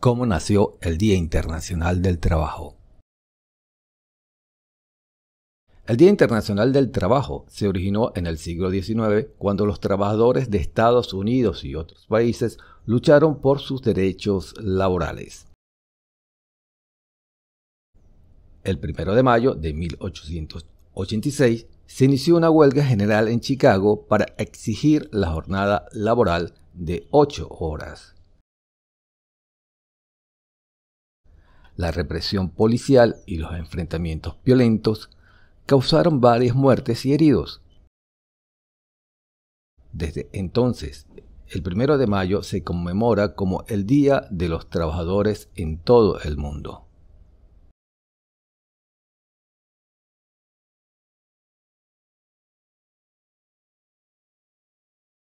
cómo nació el Día Internacional del Trabajo. El Día Internacional del Trabajo se originó en el siglo XIX cuando los trabajadores de Estados Unidos y otros países lucharon por sus derechos laborales. El 1 de mayo de 1886 se inició una huelga general en Chicago para exigir la jornada laboral de 8 horas. La represión policial y los enfrentamientos violentos causaron varias muertes y heridos. Desde entonces, el primero de mayo se conmemora como el Día de los Trabajadores en todo el mundo.